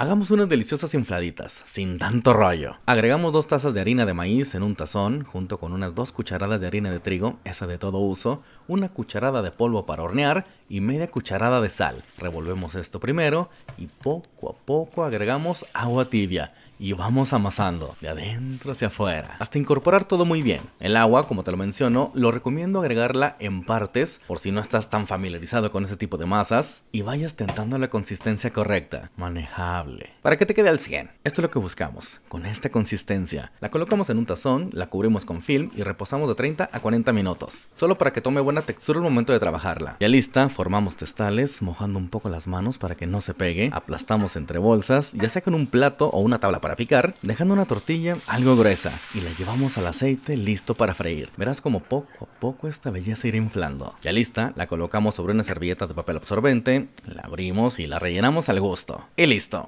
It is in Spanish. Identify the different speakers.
Speaker 1: Hagamos unas deliciosas infladitas, sin tanto rollo. Agregamos dos tazas de harina de maíz en un tazón, junto con unas dos cucharadas de harina de trigo, esa de todo uso, una cucharada de polvo para hornear y media cucharada de sal. Revolvemos esto primero y poco a poco agregamos agua tibia y vamos amasando de adentro hacia afuera hasta incorporar todo muy bien. El agua, como te lo menciono, lo recomiendo agregarla en partes por si no estás tan familiarizado con ese tipo de masas y vayas tentando la consistencia correcta,
Speaker 2: manejable
Speaker 1: para que te quede al 100. Esto es lo que buscamos. Con esta consistencia. La colocamos en un tazón, la cubrimos con film y reposamos de 30 a 40 minutos. Solo para que tome buena textura al momento de trabajarla. Ya lista, formamos testales, mojando un poco las manos para que no se pegue. Aplastamos entre bolsas, ya sea con un plato o una tabla para picar, dejando una tortilla algo gruesa y la llevamos al aceite listo para freír. Verás como poco a poco esta belleza irá inflando. Ya lista, la colocamos sobre una servilleta de papel absorbente, la abrimos y la rellenamos al gusto. Y listo.